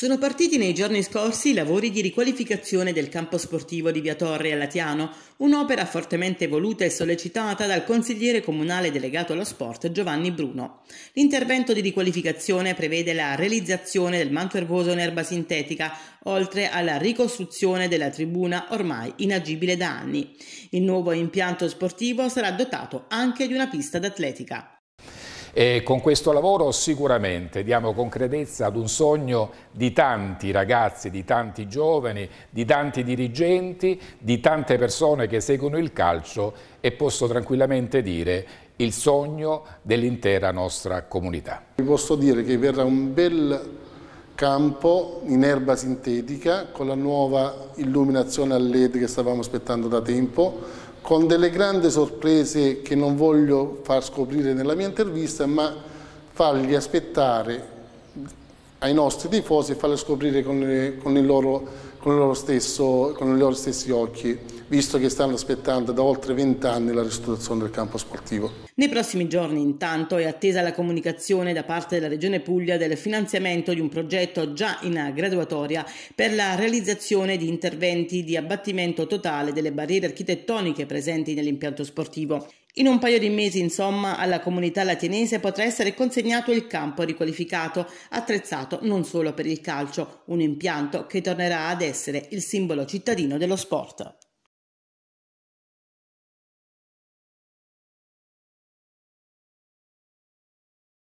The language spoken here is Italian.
Sono partiti nei giorni scorsi i lavori di riqualificazione del campo sportivo di Via Torre a Latiano, un'opera fortemente voluta e sollecitata dal consigliere comunale delegato allo sport Giovanni Bruno. L'intervento di riqualificazione prevede la realizzazione del manto erboso in erba sintetica, oltre alla ricostruzione della tribuna ormai inagibile da anni. Il nuovo impianto sportivo sarà dotato anche di una pista d'atletica. E con questo lavoro sicuramente diamo concretezza ad un sogno di tanti ragazzi, di tanti giovani, di tanti dirigenti, di tante persone che seguono il calcio e posso tranquillamente dire il sogno dell'intera nostra comunità. Vi posso dire che verrà un bel campo in erba sintetica con la nuova illuminazione a LED che stavamo aspettando da tempo con delle grandi sorprese che non voglio far scoprire nella mia intervista ma fargli aspettare ai nostri tifosi e farle scoprire con, le, con il loro con, loro stesso, con i loro stessi occhi, visto che stanno aspettando da oltre 20 anni la ristrutturazione del campo sportivo. Nei prossimi giorni, intanto, è attesa la comunicazione da parte della Regione Puglia del finanziamento di un progetto già in graduatoria per la realizzazione di interventi di abbattimento totale delle barriere architettoniche presenti nell'impianto sportivo. In un paio di mesi, insomma, alla comunità latinese potrà essere consegnato il campo riqualificato, attrezzato non solo per il calcio, un impianto che tornerà ad essere il simbolo cittadino dello sport.